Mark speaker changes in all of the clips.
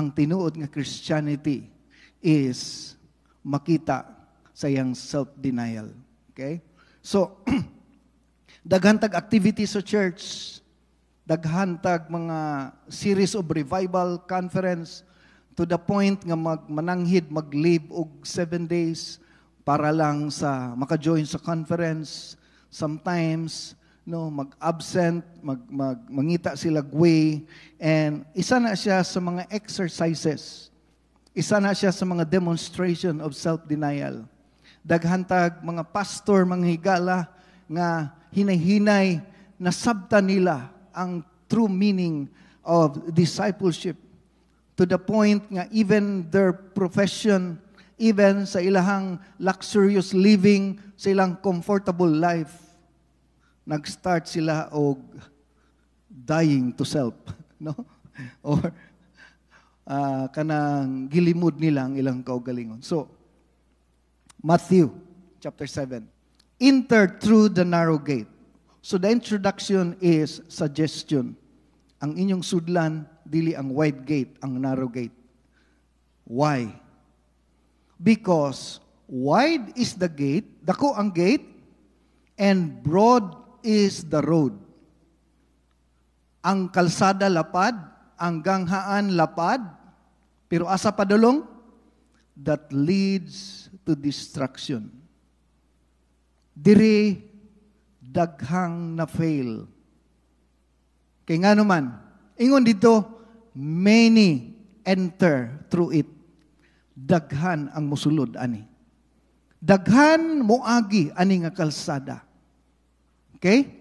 Speaker 1: ang tinuod nga Christianity is makita sa iyang self-denial. Okay? So, daghantag activity sa church, daghantag mga series of revival conference to the point nga magmananghid, mag-live og seven days para lang sa maka-join sa conference. Sometimes, no mag-absent, mag, mag mangita sila gway and isa na siya sa mga exercises. Isa na siya sa mga demonstration of self-denial. Daghantag mga pastor, mga higala nga hinay na sabta nila ang true meaning of discipleship to the point nga even their profession even sa ilahang luxurious living, sa ilang comfortable life nag-start sila og dying to self, no? Or uh, kanang gilimud nila ang ilang kaugalingon. So, Matthew chapter 7. Enter through the narrow gate. So the introduction is suggestion. Ang inyong sudlan, dili ang wide gate, ang narrow gate. Why? Because wide is the gate, dako ang gate, and broad is the road? Ang kalsada lapad, ang ganghaan lapad, pero asa padulong? That leads to destruction. Diri daghang na fail. Kay nga naman, ingon dito, many enter through it. Daghan ang musulod ani. Daghan moagi ani nga kalsada Okay?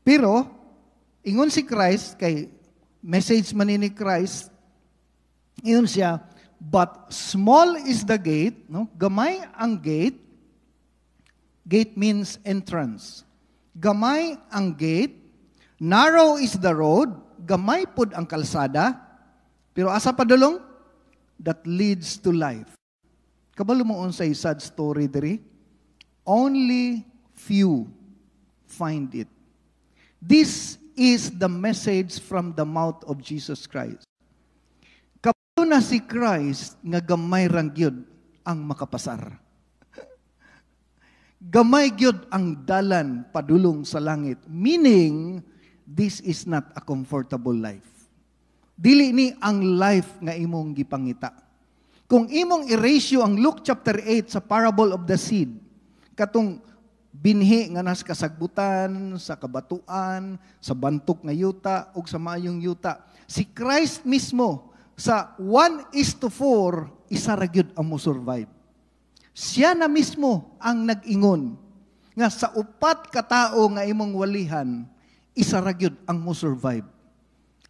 Speaker 1: Pero, ingon si Christ, kay message man ni Christ, ingon siya, but small is the gate, no? gamay ang gate, gate means entrance. Gamay ang gate, narrow is the road, gamay pud ang kalsada, pero asa padulong? That leads to life. Kabalo mo unsay sad story diri? Only few find it. This is the message from the mouth of Jesus Christ. Kapag na si Christ, nga gamay rang yun ang makapasar. gamay gyud ang dalan padulong sa langit. Meaning, this is not a comfortable life. Dili ni ang life nga imong gipangita. Kung imong i-ratio ang Luke chapter 8 sa parable of the seed, katong binhi nga nas kasagbutan, sa kabatuan, sa bantok nga yuta, ug sa maayong yuta. Si Christ mismo, sa 1 is to 4, isa ra gyud ang mo-survive. Siya na mismo ang nag-ingon nga sa upat ka tawo nga imong walihan, isa ra gyud ang mo-survive.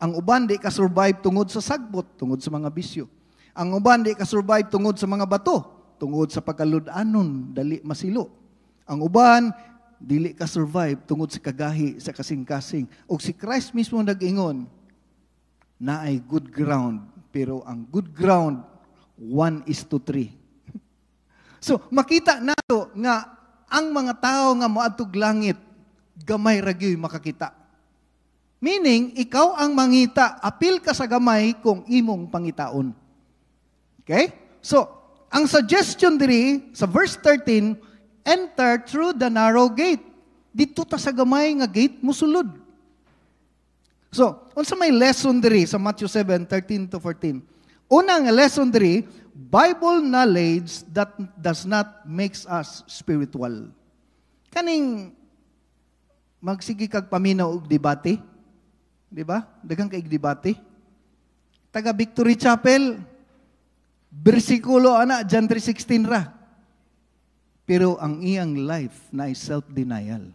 Speaker 1: Ang uban di ka survive tungod sa sagbot, tungod sa mga bisyo. Ang uban di ka survive tungod sa mga bato, tungod sa pagkaludanon, dali masilo. Ang uban, dili ka survive tungod sa kagahi sa kasing-kasing. O si Christ mismo nag-ingon, na ay good ground. Pero ang good ground, one is to three. so, makita nato nga ang mga tao nga moadtog langit, gamay ragyoy makakita. Meaning, ikaw ang mangita, apil ka sa gamay kung imong pangitaon. Okay? So, ang suggestion diri sa verse 13, Enter through the narrow gate. Dito ta sa gamay nga gate musulod. So, unsa may lesson diri sa Matthew 7:13 to 14. Unang lesson diri, Bible knowledge that does not makes us spiritual. Kaning magsigi kag paminaw og debate, di ba? Daghang kay debate. Taga Victory Chapel, bersikulo ana John 3:16 ra. Pero ang iyang life na ay self-denial.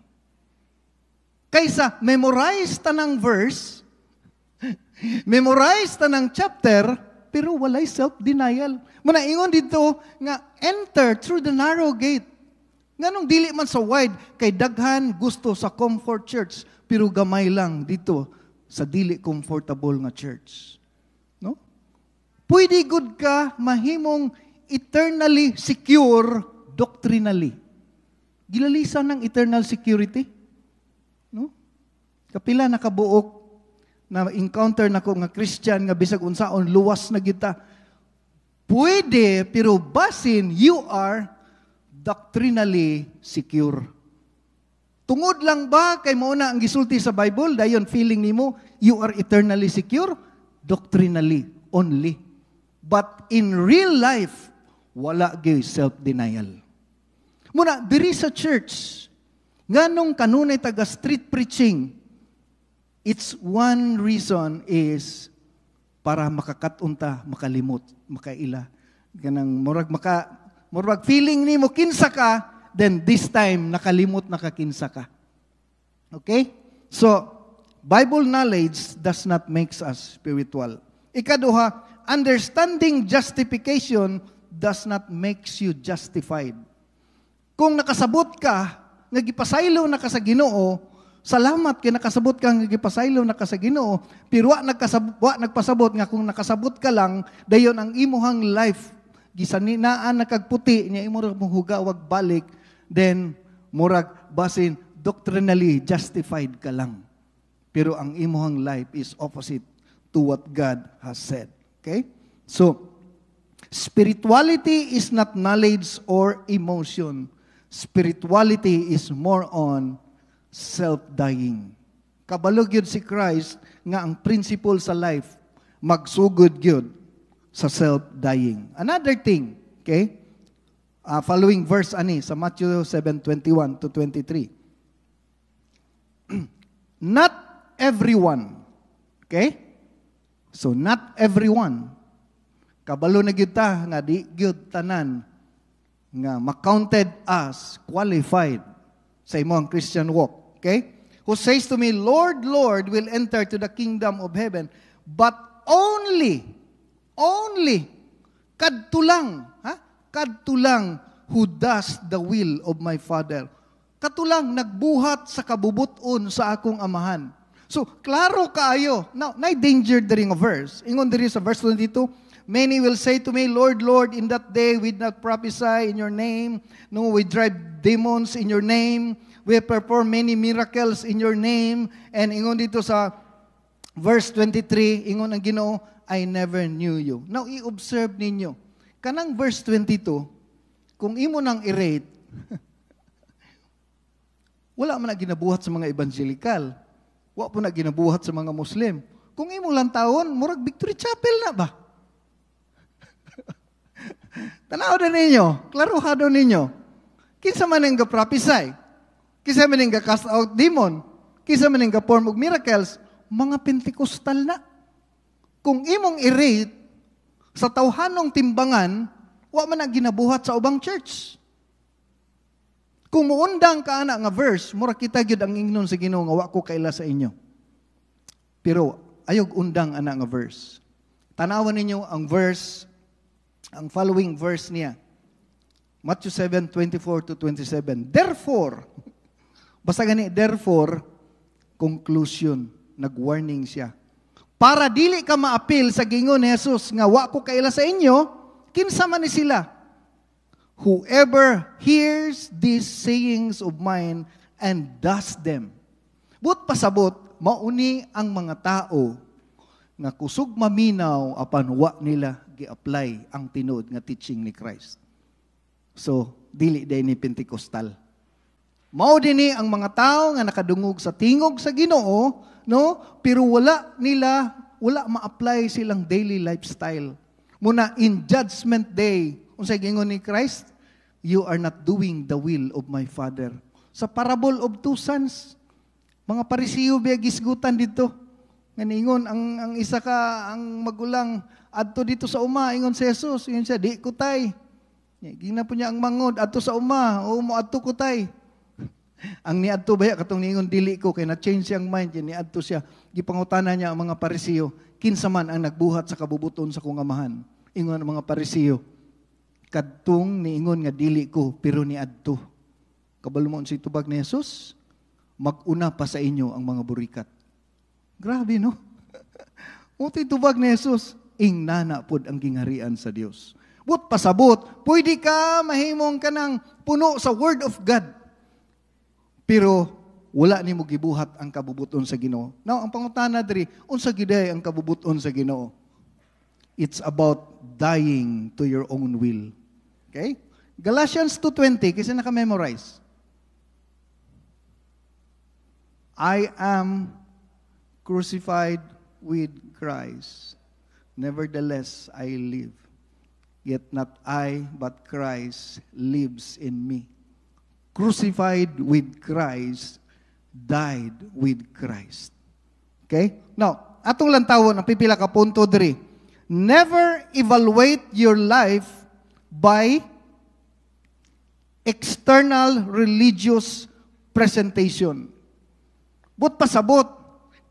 Speaker 1: Kaysa memorize ta ng verse, memorize ta ng chapter, pero walay self-denial. Muna ingon dito nga enter through the narrow gate. Nganong dili man sa wide kay daghan gusto sa comfort church pero gamay lang dito sa dili comfortable nga church. No? Pwede good ka mahimong eternally secure doctrinally. Gilalisan ng eternal security. No? Kapila nakabuok na encounter nako nga Christian nga bisag unsaon luwas na kita. Pwede pero basin you are doctrinally secure. Tungod lang ba kay mo na ang gisulti sa Bible dayon feeling nimo you are eternally secure doctrinally only. But in real life wala gyud self denial. Muna, diri sa church, nganong kanunay taga street preaching, it's one reason is para makakatunta, makalimot, makaila. Ganang murag maka murag feeling nimo kinsa ka, then this time nakalimot nakakinsa ka. Okay? So, Bible knowledge does not makes us spiritual. Ikaduha, understanding justification does not makes you justified. Kung nakasabot ka, nga gipasaylo na ka sa Ginoo, salamat kay nakasabot ka nga gipasaylo na ka sa Ginoo, pero wa nagkasabot wa nagpasabot nga kung nakasabot ka lang, dayon ang imuhang life gisaninaan nakagputi kagputi niya imo mong huga wag balik, then murag basin doctrinally justified ka lang. Pero ang imuhang life is opposite to what God has said. Okay? So, spirituality is not knowledge or emotion Spirituality is more on self-dying. Kabalog yun si Christ nga ang principle sa life, magsugod yun sa self-dying. Another thing, okay? Uh, following verse ani sa Matthew 7:21 to 23. not everyone. Okay? So not everyone. Kabalo na gyud ta nga di gyud tanan nga ma as qualified sa imong Christian walk. Okay? Who says to me, Lord, Lord, will enter to the kingdom of heaven, but only, only, kadtulang, ha? Kadtulang who does the will of my Father. Katulang nagbuhat sa kabubuton sa akong amahan. So, klaro kaayo. Now, na-danger the ring of verse. Ingon diri sa verse 22, Many will say to me, Lord, Lord, in that day we did not prophesy in your name, no, we drive demons in your name, we perform many miracles in your name. And ingon dito sa verse 23, ingon ang Ginoo, I never knew you. Now, i-observe ninyo, kanang verse 22, kung imo nang i-rate, wala man na ginabuhat sa mga evangelical. Wa po na ginabuhat sa mga Muslim. Kung imo lang taon, murag Victory Chapel na ba? Tanaw din ninyo, klaruhado ninyo. Kinsa man ang gaprophesy? Kinsa man ang cast out demon? Kinsa man ang ga-form og miracles? Mga Pentecostal na. Kung imong i-rate sa tawhanong timbangan, wa man ang ginabuhat sa ubang church. Kung muundang ka ana nga verse, mura kita gyud ang ingnon sa Ginoo nga wa ko kaila sa inyo. Pero ayog undang ana nga verse. Tanawon ninyo ang verse ang following verse niya. Matthew 7:24 to 27. Therefore, basta gani, therefore, conclusion, nag-warning siya. Para dili ka maapil sa gingon ni Jesus, nga wa ko kaila sa inyo, kinsa man ni sila. Whoever hears these sayings of mine and does them. But pasabot, mauni ang mga tao nga kusog maminaw apan wa nila gi-apply ang tinud nga teaching ni Christ. So, dili day ni Pentecostal. Mao dinhi ang mga tao nga nakadungog sa tingog sa Ginoo, no? Pero wala nila wala ma-apply silang daily lifestyle. Muna in judgment day, unsay gingon ni Christ, you are not doing the will of my Father. Sa parable of two sons, mga parisiyo biya gisgutan dito. Nganingon ang ang isa ka ang magulang adto dito sa uma ingon si Jesus ingon siya di ko tay gina po niya ang mangod adto sa uma o mo adto ko tay ang niadto baya katong ingon dili ko kay na change siyang mind ni adto siya gipangutana niya ang mga parisiyo kinsa man ang nagbuhat sa kabubuton sa kong amahan ingon ang mga parisiyo kadtong ingon nga dili ko pero niadto kabalo mo si tubag ni Jesus maguna pa sa inyo ang mga burikat grabe no Unti tubag ni Jesus ing nana pod ang gingharian sa Dios. But pasabot, pwede ka mahimong ka ng puno sa Word of God. Pero wala nimo gibuhat ang kabubuton sa Ginoo. Now, ang pangutana diri, unsa giday ang kabubuton sa Ginoo? It's about dying to your own will. Okay? Galatians 2.20, kasi naka-memorize. I am crucified with Christ. Nevertheless, I live. Yet not I, but Christ lives in me. Crucified with Christ, died with Christ. Okay? Now, atong lang lantawon ang pipila ka punto diri. Never evaluate your life by external religious presentation. But pasabot,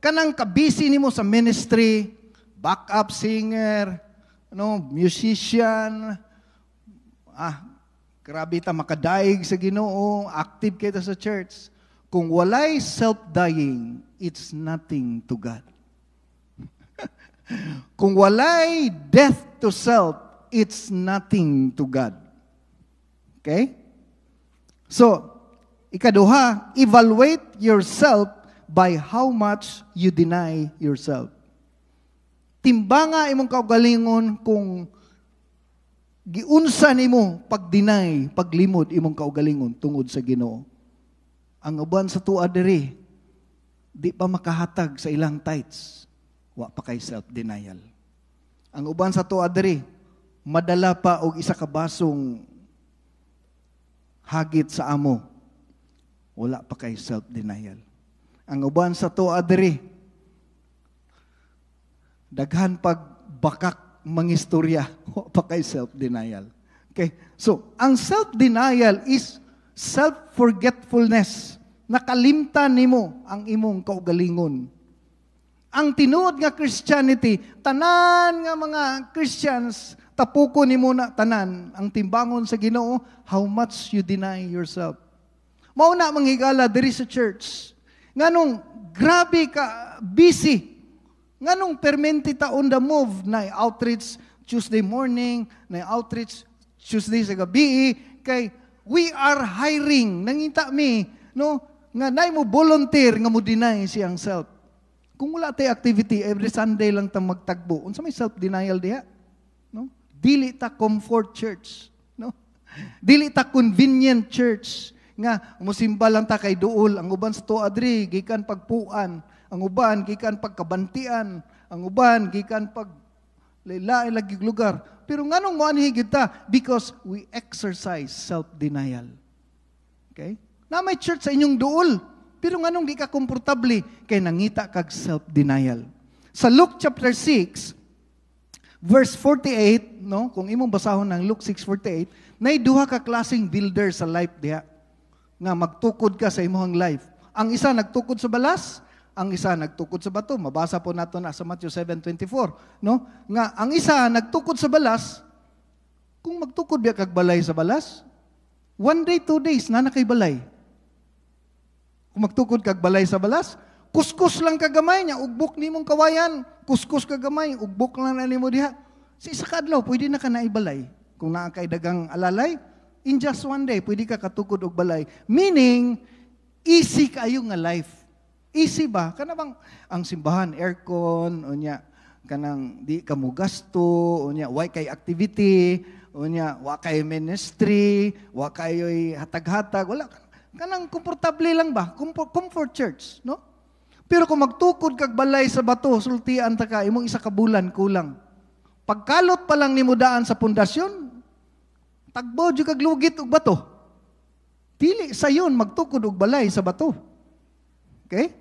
Speaker 1: kanang kabisi nimo sa ministry, backup singer, ano, musician, ah, grabe ta makadaig sa Ginoo, active kita sa church. Kung walay self-dying, it's nothing to God. Kung walay death to self, it's nothing to God. Okay? So, ikaduha, evaluate yourself by how much you deny yourself timbanga imong kaugalingon kung giunsa nimo pag pagdinay, paglimod imong kaugalingon tungod sa Ginoo. Ang uban sa tuwa diri di pa makahatag sa ilang tights Wa pa kay self-denial. Ang uban sa tuwa diri madala pa og isa ka basong hagit sa amo. Wala pa kay self-denial. Ang uban sa tuwa diri Daghan pag bakak mangistorya, wa pa kay self-denial. Okay? So, ang self-denial is self-forgetfulness. Nakalimta nimo ang imong kaugalingon. Ang tinuod nga Christianity, tanan nga mga Christians, tapuko ni muna tanan ang timbangon sa Ginoo how much you deny yourself mao na manghigala diri sa church nganong grabe ka busy Nganong permenti taon the move na outreach Tuesday morning, na outreach Tuesday sa gabi, kay we are hiring. Nangita mi, no? Nga nay mo volunteer nga mo deny siyang self. Kung wala tay activity, every Sunday lang ta magtagbo. Unsa may self-denial diha? No? Dili ta comfort church, no? Dili ta convenient church nga musimba lang ta kay duol ang uban sa to adri, gikan pagpuan ang uban gikan pagkabantian, ang uban gikan pag lain lagi lugar. Pero nganong mo anhi kita because we exercise self-denial. Okay? Na may church sa inyong duol, pero nganong di ka komportable kay nangita kag self-denial. Sa Luke chapter 6, verse 48, no, kung imong basahon ng Luke 6:48, nay duha ka klasing builder sa life diha nga magtukod ka sa imong life. Ang isa nagtukod sa balas, ang isa nagtukod sa bato, mabasa po nato na sa Matthew 7:24, no? Nga ang isa nagtukod sa balas, kung magtukod biya kag balay sa balas, one day, two days na nakay balay. Kung magtukod kag balay sa balas, kuskus lang kagamay niya, ugbok nimong kawayan, kuskus kagamay, ugbok lang na nimo diha. Si isa kadlaw, pwede na ka naibalay. Kung naa kay dagang alalay, in just one day, pwede ka katukod og balay. Meaning, easy kayo nga life. Easy ba? Kanabang ang simbahan, aircon, unya, kanang di ka mo gasto, unya, why kay activity, unya, niya, wa kay ministry, wa kayo'y hatag-hatag, wala. Kanang komportable lang ba? Comfort, comfort church, no? Pero kung magtukod kag balay sa bato, sultian ta ka, imong isa ka bulan kulang. Pagkalot pa lang ni mudaan sa pundasyon, tagbo jud kag lugit og bato. Dili sayon magtukod og balay sa bato. Okay?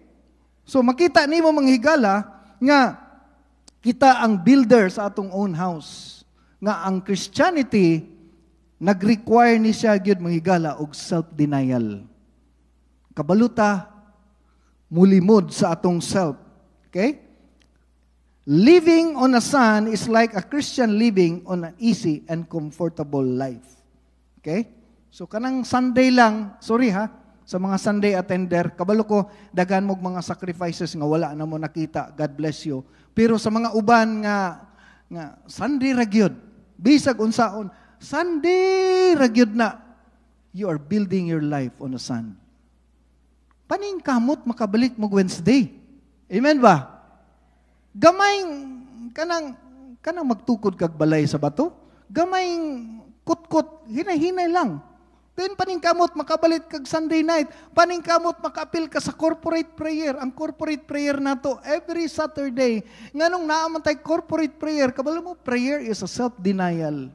Speaker 1: So makita nimo manghigala nga kita ang builder sa atong own house nga ang Christianity nag-require ni siya gyud manghigala og self-denial. Kabaluta mulimod sa atong self. Okay? Living on a sun is like a Christian living on an easy and comfortable life. Okay? So kanang Sunday lang, sorry ha, sa mga Sunday attender, kabalo ko, dagan mo mga sacrifices nga wala na mo nakita. God bless you. Pero sa mga uban nga, nga Sunday ragyod, bisag unsaon, Sunday ragyod na, you are building your life on a sun. Paning kamot makabalik mo Wednesday. Amen ba? Gamay kanang kanang magtukod kag balay sa bato. Gamay kutkot, hinay-hinay lang. Then paningkamot makabalit kag Sunday night, paningkamot makaapil ka sa corporate prayer. Ang corporate prayer nato every Saturday. Nganong naaman tay corporate prayer, kabalo mo prayer is a self-denial.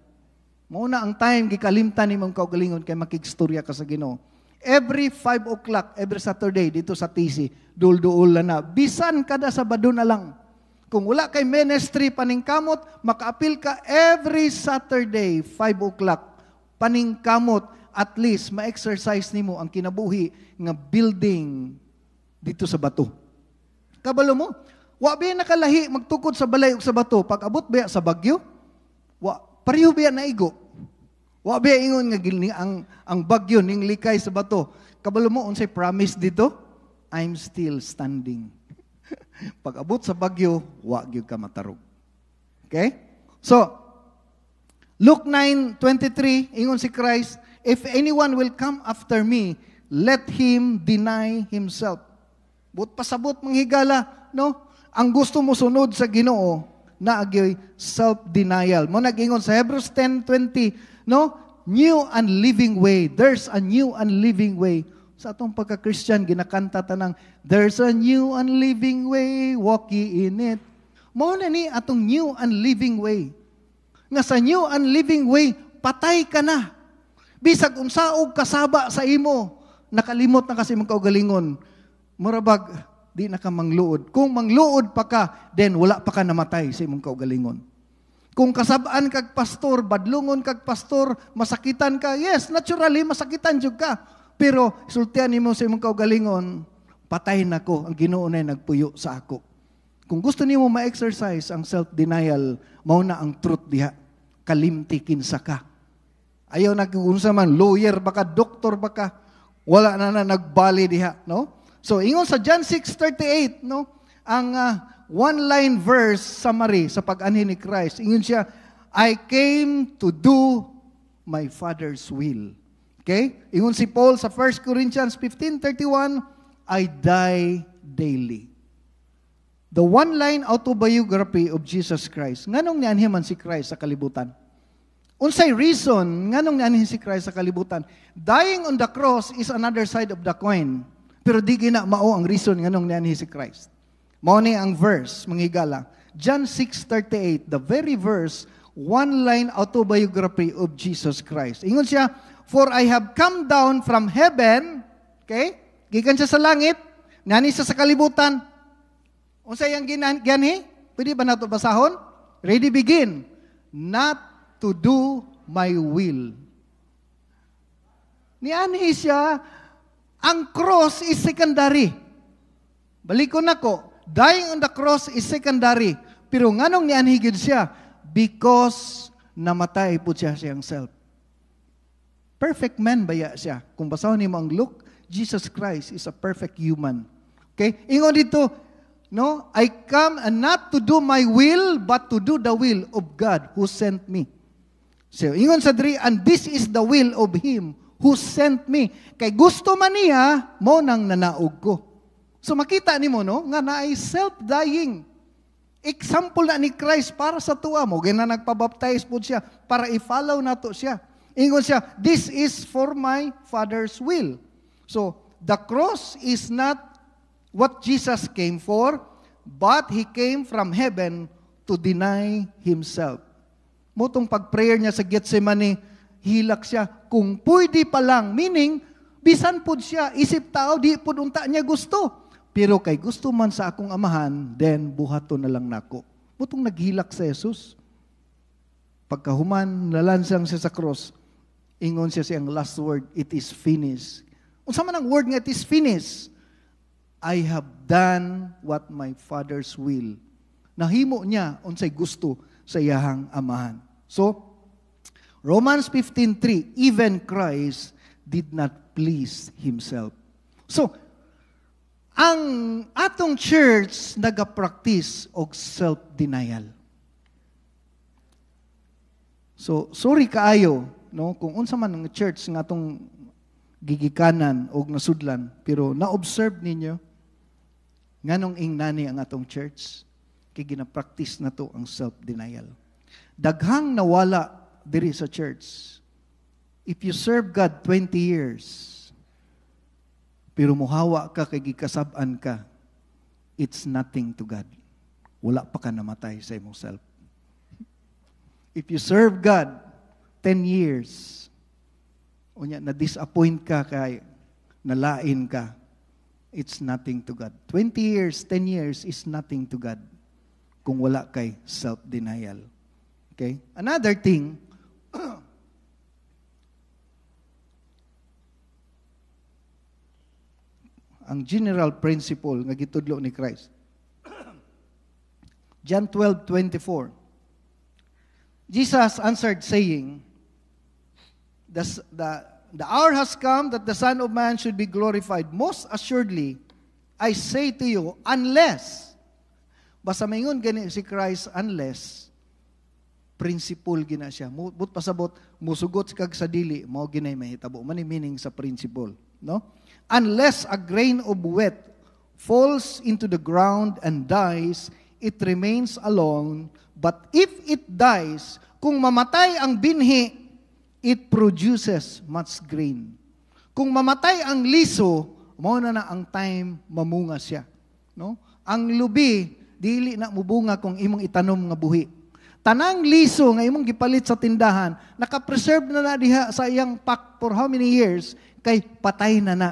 Speaker 1: Muna ang time gikalimtan ni mong kaugalingon kay makigstorya ka sa Ginoo. Every 5 o'clock, every Saturday, dito sa TC, dulduol na na. Bisan kada Sabado na lang. Kung wala kay ministry paningkamot, makaapil ka every Saturday, 5 o'clock. Paningkamot at least ma-exercise nimo ang kinabuhi nga building dito sa bato. Kabalo mo, wa ba nakalahi magtukod sa balay ug sa bato pagabot baya sa bagyo? Wa pareho ba naigo? Wa ba ingon nga gilni ang ang bagyo ning likay sa bato? Kabalo mo unsay promise dito? I'm still standing. pagabot sa bagyo, wa gyud ka matarog. Okay? So, Luke 9:23 ingon si Christ, if anyone will come after me, let him deny himself. But pasabot manghigala, no? Ang gusto mo sunod sa Ginoo na agyoy self-denial. Mo nagingon sa Hebrews 10:20, no? New and living way. There's a new and living way. Sa atong pagka-Christian ginakanta tanang there's a new and living way, walk ye in it. Mao na ni atong new and living way nga sa new and living way, patay ka na. Bisag unsaog kasaba sa imo, nakalimot na kasi mga kaugalingon. Murabag, di na ka mangluod. Kung mangluod pa ka, then wala pa ka namatay sa imong kaugalingon. Kung kasabaan kag pastor, badlungon kag pastor, masakitan ka, yes, naturally, masakitan jud ka. Pero, sultihan nimo sa imong kaugalingon, patay na ko, ang ginoo na nagpuyo sa ako. Kung gusto nimo ma-exercise ang self-denial, mao na ang truth diha kalimtikin kinsa ka. Ayaw nagkunsa man, lawyer baka, doktor baka, wala na na nagbali diha, no? So, ingon sa John 6.38, no? Ang uh, one-line verse summary sa pag-anhi ni Christ, ingon siya, I came to do my Father's will. Okay? Ingon si Paul sa 1 Corinthians 15.31, I die daily. The one-line autobiography of Jesus Christ. Nganong ni anhiman si Christ sa kalibutan? Unsay reason nganong ni anhin si Christ sa kalibutan? Dying on the cross is another side of the coin. Pero di gina mao ang reason nganong ni anhin si Christ. Mao ni ang verse manghigala. John 6:38, the very verse one-line autobiography of Jesus Christ. Ingon siya, For I have come down from heaven, okay? Gikan siya sa langit, nani siya sa kalibutan, Unsay ang ganhi? Pwede ba nato basahon? Ready begin. Not to do my will. Ni ani siya, ang cross is secondary. Balik ko na ko, dying on the cross is secondary. Pero nganong ni anhi gid siya? Because namatay po siya siyang self. Perfect man baya siya. Kung basahon nimo ang Luke, Jesus Christ is a perfect human. Okay? Ingon dito, No, I come and not to do my will, but to do the will of God who sent me. So, ingon sa diri, and this is the will of Him who sent me. Kay gusto man niya, mo nang nanaog ko. So, makita ni mo, no, nga na ay self-dying. Example na ni Christ para sa tuwa mo. Gina nagpabaptize po siya para i-follow na to siya. Ingon siya, this is for my Father's will. So, the cross is not what Jesus came for, but He came from heaven to deny Himself. Motong pag-prayer niya sa Gethsemane, hilak siya, kung pwede pa lang, meaning, bisan pod siya, isip tao, di pod unta niya gusto. Pero kay gusto man sa akong amahan, then buhato na lang nako. Motong naghilak sa Jesus. Pagkahuman, nalansang siya sa cross, ingon siya siyang last word, it is finished. Unsa man ang word nga it is finished? I have done what my Father's will. Nahimo niya unsay gusto sa iyahang amahan. So, Romans 15.3, even Christ did not please Himself. So, ang atong church nagapractice og self-denial. So, sorry kaayo, no? kung unsa man ang church nga atong gigikanan o nasudlan, pero na-observe ninyo, Nganong ingnani ang atong church? Kay ginapractice na to ang self-denial. Daghang nawala diri sa church. If you serve God 20 years, pero muhawa ka kay gikasab-an ka, it's nothing to God. Wala pa ka namatay sa imong self. If you serve God 10 years, unya na disappoint ka kay nalain ka it's nothing to God. 20 years, 10 years is nothing to God kung wala kay self-denial. Okay? Another thing, ang general principle nga gitudlo ni Christ. John 12:24. Jesus answered saying, the, the The hour has come that the Son of Man should be glorified. Most assuredly, I say to you, unless, basta maingon gani si Christ, unless, principle gina siya. But pasabot, musugot si kag sa dili, mao ginay mahitabo. Mani meaning sa principle. No? Unless a grain of wheat falls into the ground and dies, it remains alone. But if it dies, kung mamatay ang binhi, it produces much grain. Kung mamatay ang liso, mao na ang time mamunga siya. No? Ang lubi dili na mubunga kung imong itanom nga buhi. Tanang liso nga imong gipalit sa tindahan, naka-preserve na na diha sa iyang pack for how many years kay patay na na.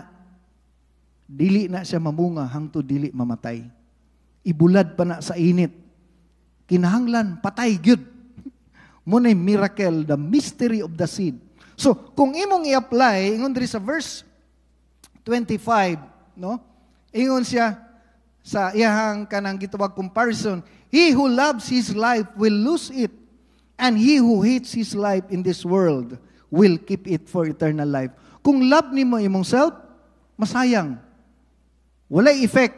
Speaker 1: Dili na siya mamunga hangto dili mamatay. Ibulad pa na sa init. Kinahanglan patay gyud Munay miracle, the mystery of the seed. So, kung imong i-apply, ingon diri sa verse 25, no? Ingon siya sa iyahang kanang gitawag comparison, He who loves his life will lose it, and he who hates his life in this world will keep it for eternal life. Kung love nimo imong self, masayang. Walay effect.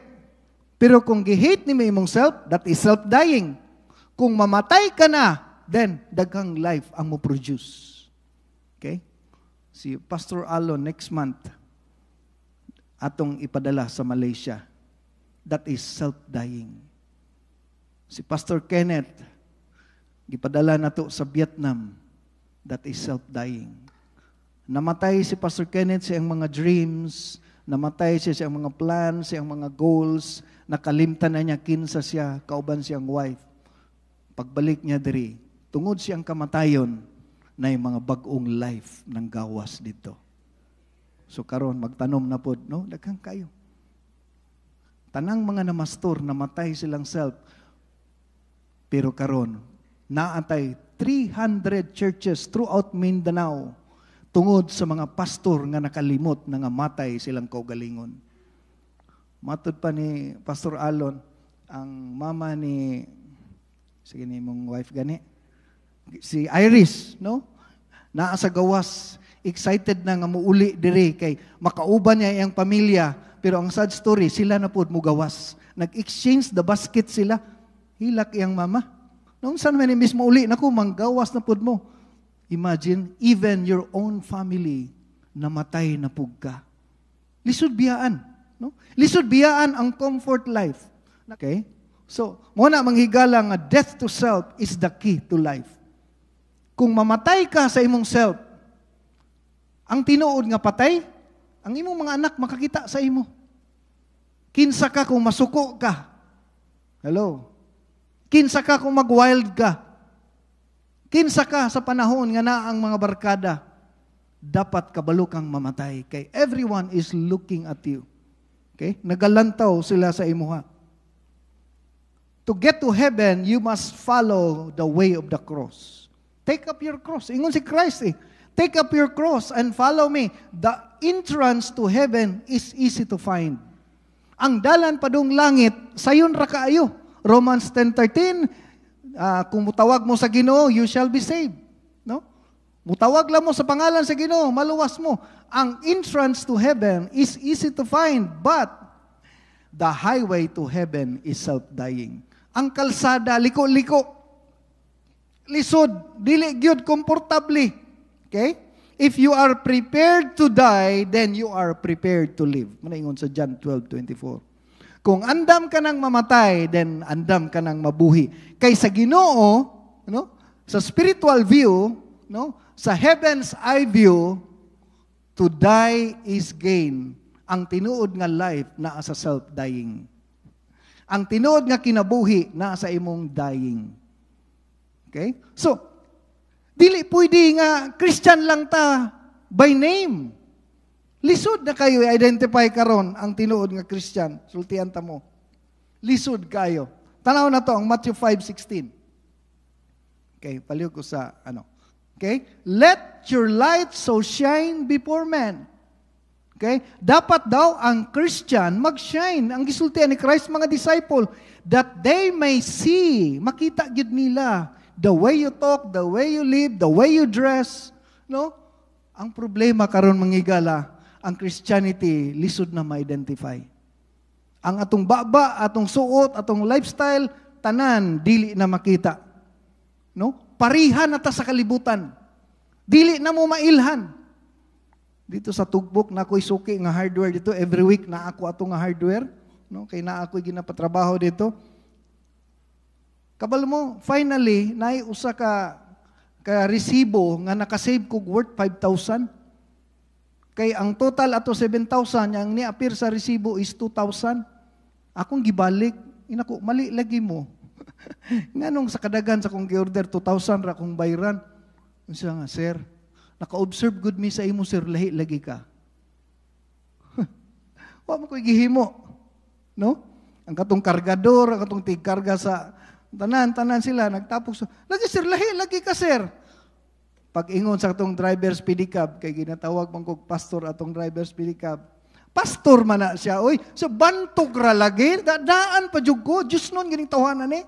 Speaker 1: Pero kung gihate nimo imong self, that is self-dying. Kung mamatay ka na then daghang life ang mo produce. Okay? Si Pastor Alon next month atong ipadala sa Malaysia. That is self-dying. Si Pastor Kenneth gipadala nato sa Vietnam. That is self-dying. Namatay si Pastor Kenneth sa mga dreams, namatay siya sa mga plans, sa mga goals, nakalimtan na niya kinsa siya, kauban siyang wife. Pagbalik niya diri, Tungod siyang kamatayon na mga bagong life ng gawas dito. So karon magtanom na pod, no? Daghang kayo. Tanang mga namastor namatay silang self. Pero karon naatay 300 churches throughout Mindanao tungod sa mga pastor nga nakalimot na nga matay silang kaugalingon. Matod pa ni Pastor Alon, ang mama ni sige ni mong wife gani si Iris, no? Naa sa gawas, excited na nga muuli diri kay makauban niya iyang pamilya, pero ang sad story, sila na pud mugawas. Nag-exchange the basket sila. Hilak iyang mama. Noong saan man imbis uli, naku, manggawas na pud mo. Imagine, even your own family, namatay na pug ka. Lisod biyaan. No? Lisod biyaan ang comfort life. Okay? So, muna manghigala nga death to self is the key to life. Kung mamatay ka sa imong self, ang tinuod nga patay, ang imong mga anak makakita sa imo. Kinsa ka kung masuko ka. Hello. Kinsa ka kung magwild ka. Kinsa ka sa panahon nga na ang mga barkada. Dapat kabalo kang mamatay. Kay everyone is looking at you. Okay? Nagalantaw sila sa imuha. To get to heaven, you must follow the way of the cross. Take up your cross. Ingon si Christ eh. Take up your cross and follow me. The entrance to heaven is easy to find. Ang dalan padung langit, sayon ra kaayo. Romans 10:13, uh, ah, kung mutawag mo sa Ginoo, you shall be saved. No? Mutawag lang mo sa pangalan sa Ginoo, maluwas mo. Ang entrance to heaven is easy to find, but the highway to heaven is self-dying. Ang kalsada, liko-liko lisod, dili gyud komportable. Okay? If you are prepared to die, then you are prepared to live. Manaingon sa John 12:24. Kung andam ka nang mamatay, then andam ka nang mabuhi. Kay sa Ginoo, no? Sa spiritual view, no? Sa heaven's eye view, to die is gain. Ang tinuod nga life naa sa self-dying. Ang tinuod nga kinabuhi naa sa imong dying. Okay? So, dili pwede nga Christian lang ta by name. Lisod na kayo i-identify karon ang tinuod nga Christian. Sultian ta mo. Lisod kayo. Tanaw na to ang Matthew 5:16. Okay, paliw ko sa ano. Okay? Let your light so shine before men. Okay? Dapat daw ang Christian mag-shine. Ang gisultian ni Christ mga disciple that they may see, makita gid nila the way you talk, the way you live, the way you dress. No? Ang problema karon mangigala, ang Christianity lisod na ma-identify. Ang atong baba, atong suot, atong lifestyle, tanan, dili na makita. No? Parihan na ta sa kalibutan. Dili na mo mailhan. Dito sa tugbok na ako'y suki nga hardware dito, every week na ako atong nga hardware. No? Kay na ako'y ginapatrabaho dito Kabal mo, finally, nay usa ka, ka resibo nga nakasave kog worth 5,000. Kay ang total ato 7,000, ang niapir sa resibo is 2,000. Akong gibalik, inako, mali lagi mo. Nganong sa kadagan sa kong gi-order 2,000 ra kong bayran. Unsa nga, sir, naka-observe good me sa imo sir, lahi lagi ka. Wa mo ko gihimo. No? Ang katong kargador, ang katong tigkarga sa Tanan, tanan sila, nagtapok. So, lagi sir, lahi, lagi ka sir. Pag-ingon sa itong driver's pedicab, kay ginatawag man kog pastor atong driver's pedicab, pastor man na siya, oy. So, bantog ra lagi, dadaan pa jug ko, Diyos nun, gining tawanan ni. Eh.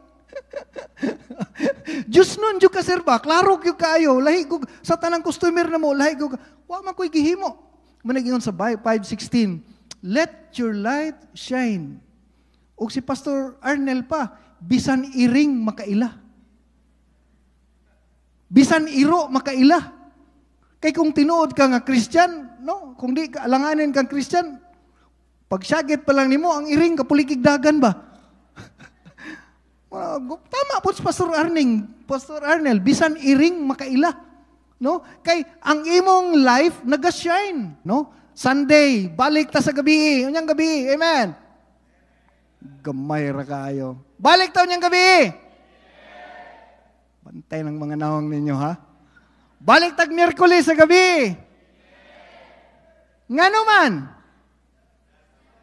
Speaker 1: Diyos nun, jug ka sir ba, klaro gyud kayo, lahi ko, sa tanang customer na mo, lahi ko, wa man ko'y gihimo. Managingon sa 5.16, let your light shine. O si Pastor Arnel pa, bisan iring makaila. Bisan iro makaila. Kay kung tinuod ka nga Christian, no, kung di ka alanganin kang Christian, pagsagit pa lang nimo ang iring kapulikig dagan ba? Tama po Pastor Arning, Pastor Arnel, bisan iring makaila. No? Kay ang imong life nag-shine, no? Sunday, balik ta sa gabi. Unyang gabi. Amen. Gamay ra kayo. Balik daw niyang gabi. Bantay ng mga naong ninyo, ha? Balik tag Miyerkules sa gabi. Nga naman,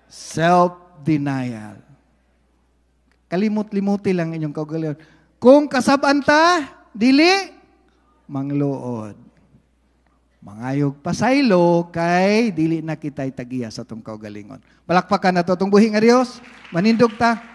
Speaker 1: self-denial. kalimut limuti lang inyong kaugalian. Kung kasaban ta, dili, mangluod. Mangayog pasaylo kay dili na kita'y tagiya sa tong kaugalingon. Palakpakan na to tong buhing a Dios. Manindog ta.